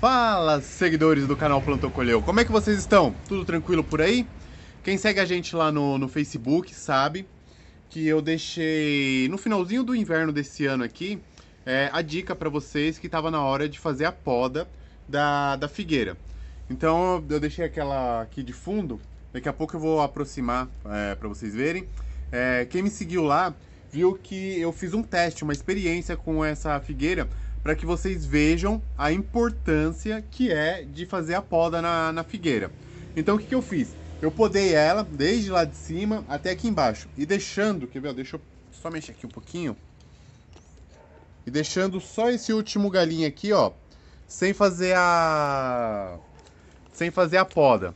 Fala, seguidores do canal Plantou Colheu. Como é que vocês estão? Tudo tranquilo por aí? Quem segue a gente lá no, no Facebook sabe que eu deixei no finalzinho do inverno desse ano aqui é, a dica para vocês que estava na hora de fazer a poda da, da figueira. Então eu deixei aquela aqui de fundo. Daqui a pouco eu vou aproximar é, para vocês verem. É, quem me seguiu lá viu que eu fiz um teste, uma experiência com essa figueira para que vocês vejam a importância que é de fazer a poda na, na figueira. Então o que, que eu fiz? Eu podei ela desde lá de cima até aqui embaixo. E deixando, quer ver? Deixa eu só mexer aqui um pouquinho. E deixando só esse último galinho aqui, ó. Sem fazer a... Sem fazer a poda.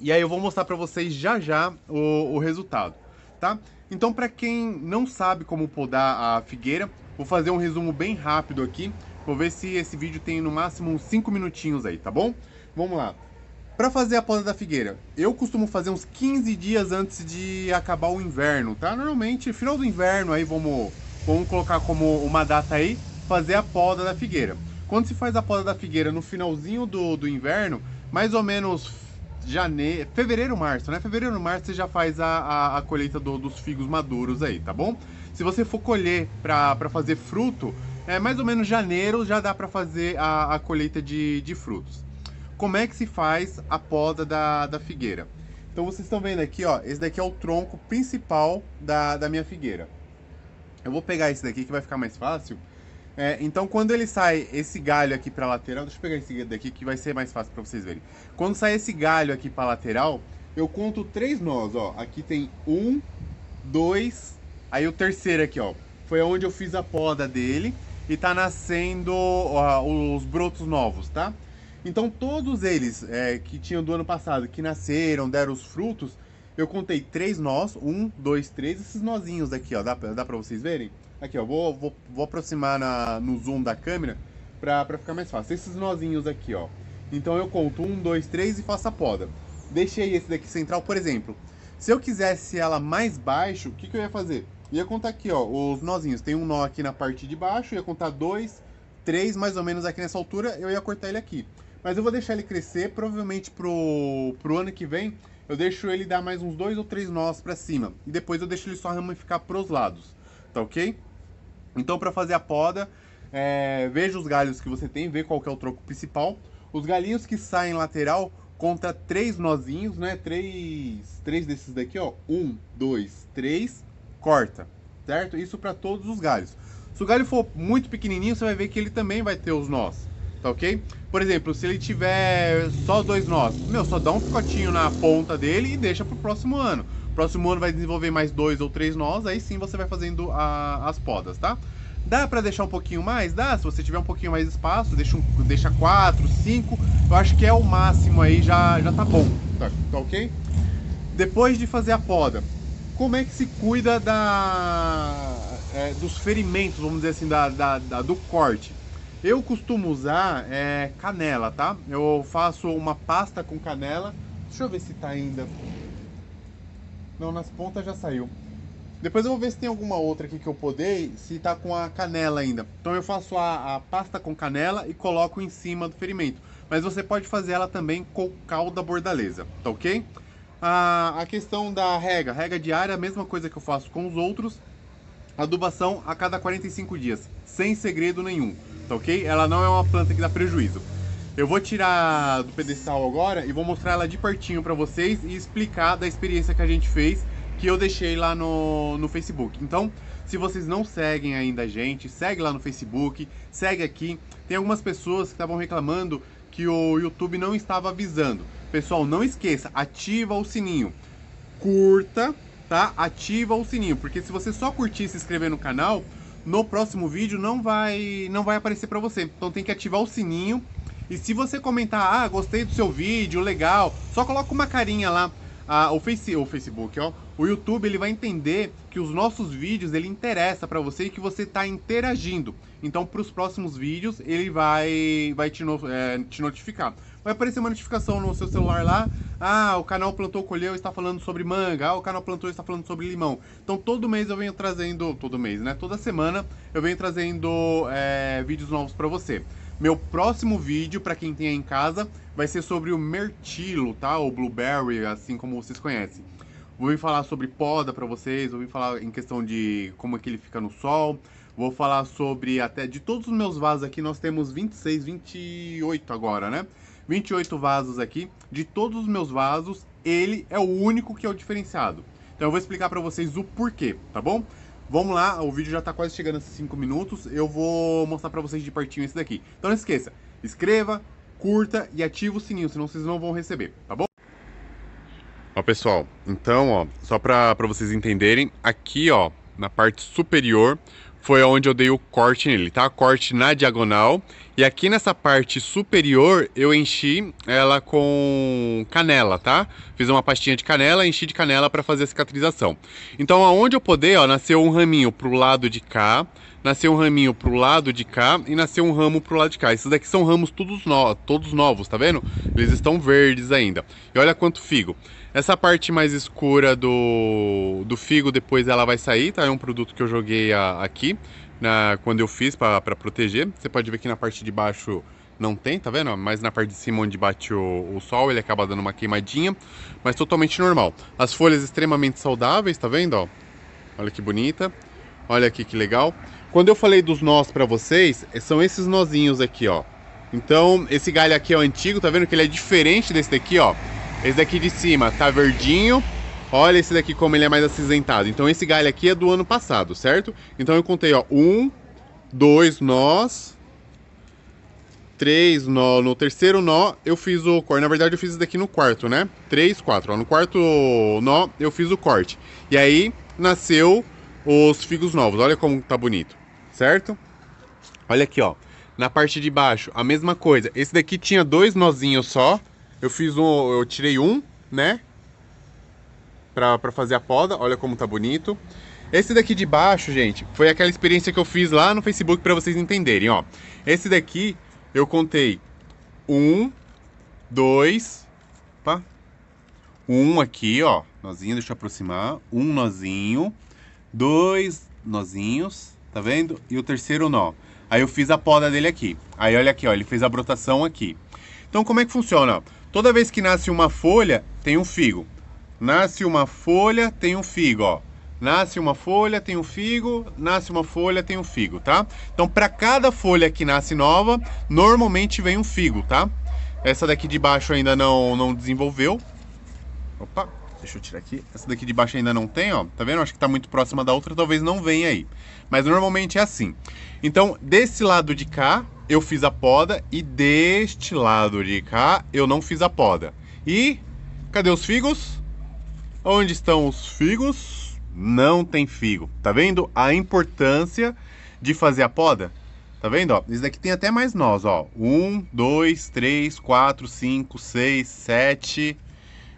E aí eu vou mostrar para vocês já já o, o resultado, tá? Então para quem não sabe como podar a figueira, Vou fazer um resumo bem rápido aqui. Vou ver se esse vídeo tem no máximo uns 5 minutinhos aí, tá bom? Vamos lá. Para fazer a poda da figueira, eu costumo fazer uns 15 dias antes de acabar o inverno, tá? Normalmente, final do inverno aí, vamos, vamos colocar como uma data aí, fazer a poda da figueira. Quando se faz a poda da figueira no finalzinho do, do inverno, mais ou menos janeiro, fevereiro, março, né? Fevereiro, março você já faz a, a, a colheita do, dos figos maduros aí, tá bom? Se você for colher para fazer fruto, é mais ou menos janeiro já dá para fazer a, a colheita de, de frutos. Como é que se faz a poda da, da figueira? Então vocês estão vendo aqui, ó, esse daqui é o tronco principal da, da minha figueira. Eu vou pegar esse daqui que vai ficar mais fácil. É, então quando ele sai esse galho aqui para lateral, deixa eu pegar esse daqui que vai ser mais fácil para vocês verem. Quando sai esse galho aqui para lateral, eu conto três nós, ó. Aqui tem um, dois, Aí o terceiro aqui, ó, foi onde eu fiz a poda dele e tá nascendo ó, os brotos novos, tá? Então todos eles é, que tinham do ano passado, que nasceram, deram os frutos, eu contei três nós, um, dois, três, esses nozinhos aqui, ó, dá, dá pra vocês verem? Aqui, ó, vou, vou, vou aproximar na, no zoom da câmera pra, pra ficar mais fácil. Esses nozinhos aqui, ó. Então eu conto um, dois, três e faço a poda. Deixei esse daqui central, por exemplo. Se eu quisesse ela mais baixo, o que, que eu ia fazer? Ia contar aqui, ó, os nozinhos. Tem um nó aqui na parte de baixo, ia contar dois, três, mais ou menos aqui nessa altura, eu ia cortar ele aqui. Mas eu vou deixar ele crescer, provavelmente pro, pro ano que vem, eu deixo ele dar mais uns dois ou três nós para cima. E depois eu deixo ele só ramificar pros lados, tá ok? Então para fazer a poda, é, veja os galhos que você tem, vê qual que é o troco principal. Os galinhos que saem lateral, conta três nozinhos, né? Três, três desses daqui, ó. Um, dois, três corta, certo? Isso para todos os galhos. Se o galho for muito pequenininho, você vai ver que ele também vai ter os nós, tá ok? Por exemplo, se ele tiver só dois nós, meu, só dá um picotinho na ponta dele e deixa pro próximo ano. Próximo ano vai desenvolver mais dois ou três nós, aí sim você vai fazendo a, as podas, tá? Dá para deixar um pouquinho mais? Dá, se você tiver um pouquinho mais espaço, deixa, um, deixa quatro, cinco, eu acho que é o máximo aí, já, já tá bom, tá, tá ok? Depois de fazer a poda, como é que se cuida da, é, dos ferimentos, vamos dizer assim, da, da, da do corte? Eu costumo usar é, canela, tá? Eu faço uma pasta com canela. Deixa eu ver se tá ainda. Não, nas pontas já saiu. Depois eu vou ver se tem alguma outra aqui que eu podei, se tá com a canela ainda. Então eu faço a, a pasta com canela e coloco em cima do ferimento. Mas você pode fazer ela também com calda bordaleza, tá ok? A, a questão da rega, rega diária, é a mesma coisa que eu faço com os outros. Adubação a cada 45 dias, sem segredo nenhum, tá ok? Ela não é uma planta que dá prejuízo. Eu vou tirar do pedestal agora e vou mostrar ela de pertinho para vocês e explicar da experiência que a gente fez, que eu deixei lá no, no Facebook. Então, se vocês não seguem ainda a gente, segue lá no Facebook, segue aqui. Tem algumas pessoas que estavam reclamando que o YouTube não estava avisando. Pessoal, não esqueça, ativa o sininho. Curta, tá? Ativa o sininho, porque se você só curtir e se inscrever no canal, no próximo vídeo não vai não vai aparecer para você. Então tem que ativar o sininho. E se você comentar, ah, gostei do seu vídeo, legal, só coloca uma carinha lá. Ah, o, face, o Facebook, ó, o YouTube ele vai entender que os nossos vídeos ele interessa para você e que você está interagindo. Então, para os próximos vídeos, ele vai, vai te, no, é, te notificar. Vai aparecer uma notificação no seu celular lá. Ah, o canal Plantou Colheu está falando sobre manga. Ah, o canal Plantou está falando sobre limão. Então, todo mês eu venho trazendo... Todo mês, né? Toda semana eu venho trazendo é, vídeos novos para você. Meu próximo vídeo, para quem tem aí em casa, vai ser sobre o mirtilo, tá? O blueberry, assim como vocês conhecem. Vou vir falar sobre poda para vocês, vou vir falar em questão de como é que ele fica no sol, Vou falar sobre até de todos os meus vasos aqui, nós temos 26, 28 agora, né? 28 vasos aqui. De todos os meus vasos, ele é o único que é o diferenciado. Então eu vou explicar para vocês o porquê, tá bom? Vamos lá, o vídeo já está quase chegando a 5 minutos. Eu vou mostrar para vocês de pertinho esse daqui. Então não esqueça, escreva, curta e ativa o sininho, senão vocês não vão receber, tá bom? Ó, pessoal, então, ó, só para vocês entenderem, aqui, ó, na parte superior, foi onde eu dei o corte nele, tá? Corte na diagonal. E aqui nessa parte superior eu enchi ela com canela, tá? Fiz uma pastinha de canela, enchi de canela para fazer a cicatrização. Então aonde eu poder, ó, nasceu um raminho pro lado de cá, nasceu um raminho pro lado de cá e nasceu um ramo pro lado de cá. Esses daqui são ramos todos, no, todos novos, tá vendo? Eles estão verdes ainda. E olha quanto figo. Essa parte mais escura do, do figo, depois ela vai sair, tá? É um produto que eu joguei a, aqui, na, quando eu fiz para proteger. Você pode ver que na parte de baixo não tem, tá vendo? Mas na parte de cima onde bate o, o, sol, ele acaba dando uma queimadinha, mas totalmente normal. As folhas extremamente saudáveis, tá vendo? Ó? Olha que bonita. Olha aqui que legal. Quando eu falei dos nós para vocês, é, são esses nozinhos aqui, ó. Então, esse galho aqui é o antigo, tá vendo que ele é diferente desse daqui, ó. Esse daqui de cima tá verdinho. Olha esse daqui como ele é mais acinzentado. Então, esse galho aqui é do ano passado, certo? Então, eu contei, ó, um, dois nós, três nó. No terceiro nó, eu fiz o corte. Na verdade, eu fiz isso daqui no quarto, né? Três, quatro. Ó. No quarto nó, eu fiz o corte. E aí, nasceu os figos novos. Olha como tá bonito certo? Olha aqui, ó. Na parte de baixo, a mesma coisa. Esse daqui tinha dois nozinhos só. Eu fiz um, eu tirei um, né? Pra, pra fazer a poda. Olha como tá bonito. Esse daqui de baixo, gente, foi aquela experiência que eu fiz lá no Facebook para vocês entenderem, ó. Esse daqui eu contei um, dois, opa, um aqui, ó, nozinho, deixa eu aproximar, um nozinho, dois nozinhos, Tá vendo? E o terceiro nó. Aí eu fiz a poda dele aqui. Aí olha aqui, ó, ele fez a brotação aqui. Então como é que funciona? Toda vez que nasce uma folha, tem um figo. Nasce uma folha, tem um figo, ó. Nasce uma folha, tem um figo, nasce uma folha, tem um figo, tá? Então para cada folha que nasce nova, normalmente vem um figo, tá? Essa daqui de baixo ainda não, não desenvolveu. Opa, Deixa eu tirar aqui. Essa daqui de baixo ainda não tem, ó. Tá vendo? Acho que tá muito próxima da outra, talvez não venha aí. Mas normalmente é assim. Então, desse lado de cá, eu fiz a poda. E deste lado de cá, eu não fiz a poda. E cadê os figos? Onde estão os figos? Não tem figo. Tá vendo a importância de fazer a poda? Tá vendo? Ó, Esse daqui tem até mais nós, ó. Um, dois, três, quatro, cinco, seis, sete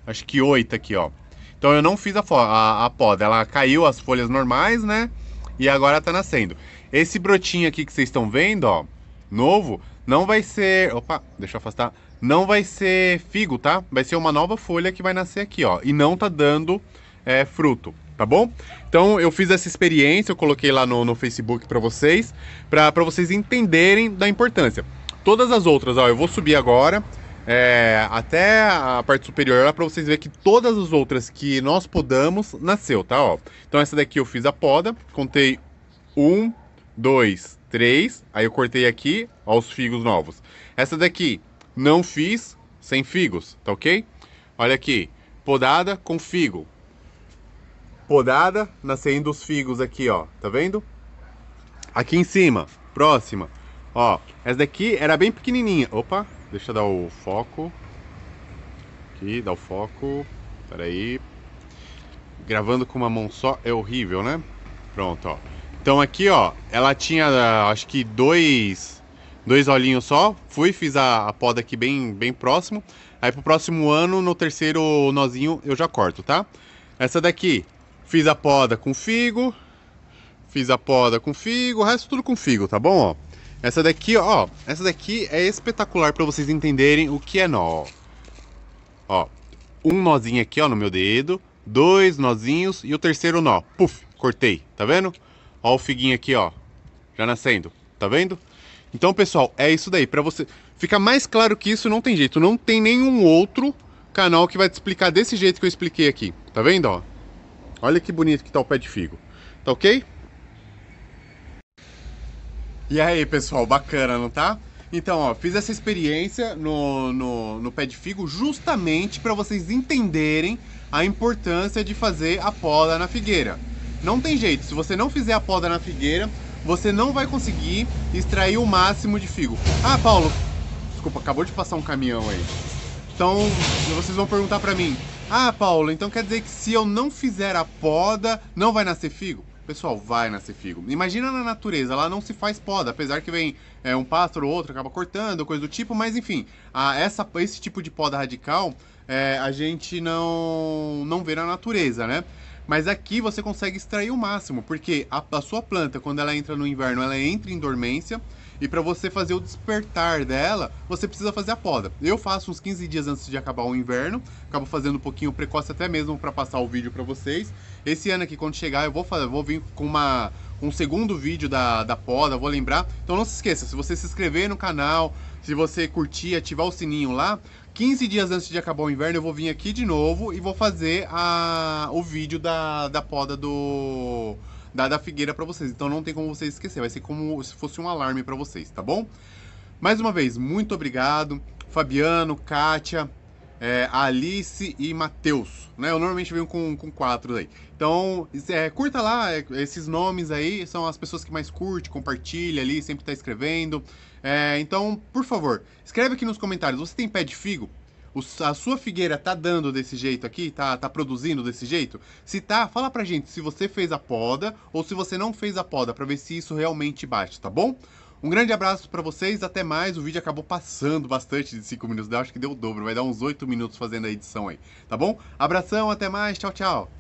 acho que oito aqui, ó. Então eu não fiz a, a, a, poda, ela caiu as folhas normais, né? E agora tá nascendo. Esse brotinho aqui que vocês estão vendo, ó, novo, não vai ser... Opa, deixa eu afastar. Não vai ser figo, tá? Vai ser uma nova folha que vai nascer aqui, ó. E não tá dando é, fruto, tá bom? Então eu fiz essa experiência, eu coloquei lá no, no Facebook para vocês, para vocês entenderem da importância. Todas as outras, ó, eu vou subir agora, é, até a parte superior lá para vocês verem que todas as outras que nós podamos nasceu, tá? Ó. Então essa daqui eu fiz a poda, contei um, dois, três, aí eu cortei aqui, ó, os figos novos. Essa daqui não fiz sem figos, tá ok? Olha aqui, podada com figo. Podada, nascendo os figos aqui, ó, tá vendo? Aqui em cima, próxima, ó, essa daqui era bem pequenininha, opa, Deixa eu dar o foco. Aqui, dá o foco. Peraí, aí. Gravando com uma mão só é horrível, né? Pronto, ó. Então aqui, ó, ela tinha, ah, acho que dois, dois olhinhos só. Fui, fiz a, a poda aqui bem, bem próximo. Aí pro próximo ano, no terceiro nozinho, eu já corto, tá? Essa daqui, fiz a poda com figo. Fiz a poda com figo, o resto tudo com figo, tá bom, ó? Essa daqui, ó, essa daqui é espetacular para vocês entenderem o que é nó. Ó, um nozinho aqui, ó, no meu dedo, dois nozinhos e o terceiro nó. Puf, cortei, tá vendo? Ó o figuinho aqui, ó, já nascendo, tá vendo? Então, pessoal, é isso daí. Para você ficar mais claro que isso, não tem jeito. Não tem nenhum outro canal que vai te explicar desse jeito que eu expliquei aqui. Tá vendo, ó? Olha que bonito que tá o pé de figo. Tá ok? E aí, pessoal, bacana, não tá? Então, ó, fiz essa experiência no, no, no pé de figo justamente para vocês entenderem a importância de fazer a poda na figueira. Não tem jeito, se você não fizer a poda na figueira, você não vai conseguir extrair o máximo de figo. Ah, Paulo, desculpa, acabou de passar um caminhão aí. Então, vocês vão perguntar para mim: "Ah, Paulo, então quer dizer que se eu não fizer a poda, não vai nascer figo?" pessoal vai nascer figo. Imagina na natureza, lá não se faz poda, apesar que vem é, um pássaro ou outro, acaba cortando, coisa do tipo, mas enfim, a, essa, esse tipo de poda radical é, a gente não, não vê na natureza, né? Mas aqui você consegue extrair o máximo, porque a, a sua planta, quando ela entra no inverno, ela entra em dormência, e para você fazer o despertar dela, você precisa fazer a poda. Eu faço uns 15 dias antes de acabar o inverno, acabo fazendo um pouquinho precoce até mesmo para passar o vídeo para vocês. Esse ano aqui, quando chegar, eu vou, fazer, vou vir com uma, um segundo vídeo da, da poda, vou lembrar. Então não se esqueça, se você se inscrever no canal, se você curtir, ativar o sininho lá, 15 dias antes de acabar o inverno, eu vou vir aqui de novo e vou fazer a, o vídeo da, da poda do da, da figueira para vocês. Então não tem como vocês esquecer, vai ser como se fosse um alarme para vocês, tá bom? Mais uma vez, muito obrigado, Fabiano, Kátia, é, Alice e Matheus. Né? Eu normalmente venho com, com quatro aí. Então, é, curta lá é, esses nomes aí, são as pessoas que mais curte, compartilha ali, sempre tá escrevendo. Eh, então, por favor, escreve aqui nos comentários, você tem pé de figo? a sua figueira tá dando desse jeito aqui? Tá, tá produzindo desse jeito? Se tá, fala pra gente se você fez a poda ou se você não fez a poda, pra ver se isso realmente bate, tá bom? Um grande abraço para vocês, até mais. O vídeo acabou passando bastante de 5 minutos, eu acho que deu o dobro, vai dar uns 8 minutos fazendo a edição aí, tá bom? Abração, até mais, tchau, tchau.